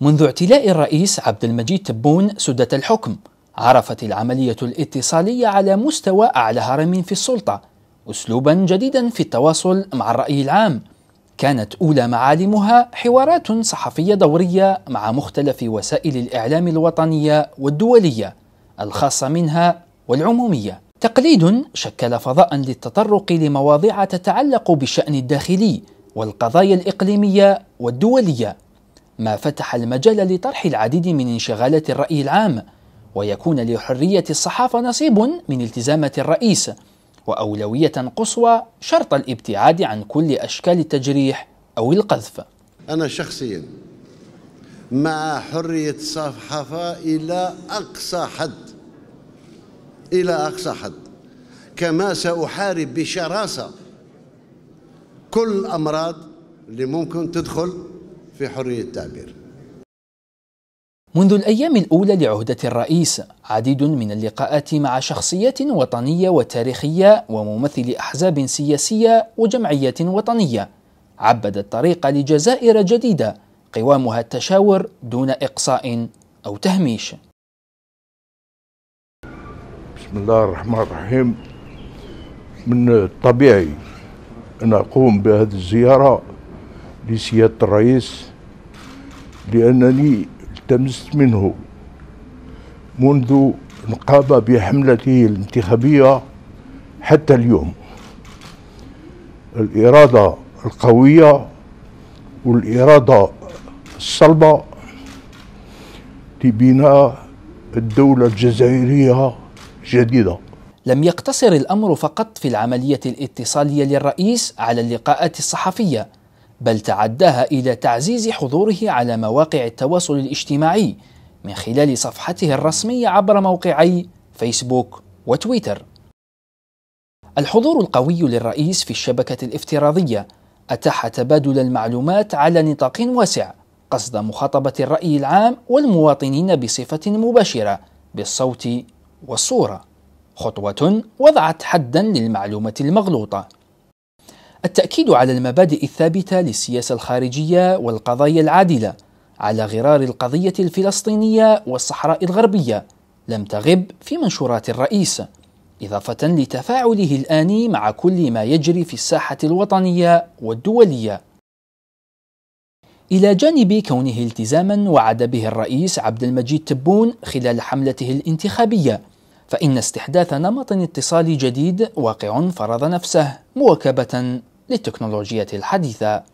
منذ اعتلاء الرئيس عبد المجيد تبون سدة الحكم عرفت العملية الاتصالية على مستوى أعلى هرم في السلطة أسلوبا جديدا في التواصل مع الرأي العام كانت أولى معالمها حوارات صحفية دورية مع مختلف وسائل الإعلام الوطنية والدولية الخاصة منها والعمومية تقليد شكل فضاء للتطرق لمواضيع تتعلق بالشأن الداخلي والقضايا الإقليمية والدولية ما فتح المجال لطرح العديد من انشغالات الرأي العام ويكون لحرية الصحافة نصيب من التزامات الرئيس وأولوية قصوى شرط الابتعاد عن كل أشكال التجريح أو القذف أنا شخصيا مع حرية الصحافة إلى أقصى حد إلى أقصى حد كما سأحارب بشراسة كل الأمراض اللي ممكن تدخل في حرية التعبير منذ الأيام الأولى لعهدة الرئيس عديد من اللقاءات مع شخصيات وطنية وتاريخية وممثلي أحزاب سياسية وجمعيات وطنية عبد الطريق لجزائر جديدة قوامها التشاور دون إقصاء أو تهميش بسم الله الرحمن الرحيم من الطبيعي نقوم بهذه الزيارة لسيادة الرئيس لأنني التمست منه منذ انقاب بحملته الانتخابية حتى اليوم الإرادة القوية والإرادة الصلبة لبناء الدولة الجزائرية جديدة لم يقتصر الامر فقط في العمليه الاتصاليه للرئيس على اللقاءات الصحفيه بل تعداها الى تعزيز حضوره على مواقع التواصل الاجتماعي من خلال صفحته الرسميه عبر موقعي فيسبوك وتويتر الحضور القوي للرئيس في الشبكه الافتراضيه اتاح تبادل المعلومات على نطاق واسع قصد مخاطبه الراي العام والمواطنين بصفه مباشره بالصوت والصوره خطوة وضعت حدا للمعلومة المغلوطة. التأكيد على المبادئ الثابتة للسياسة الخارجية والقضايا العادلة على غرار القضية الفلسطينية والصحراء الغربية لم تغب في منشورات الرئيس، إضافة لتفاعله الآني مع كل ما يجري في الساحة الوطنية والدولية. إلى جانب كونه التزاما وعد به الرئيس عبد المجيد تبون خلال حملته الانتخابية فإن استحداث نمط اتصالي جديد واقع فرض نفسه مواكبة للتكنولوجيا الحديثة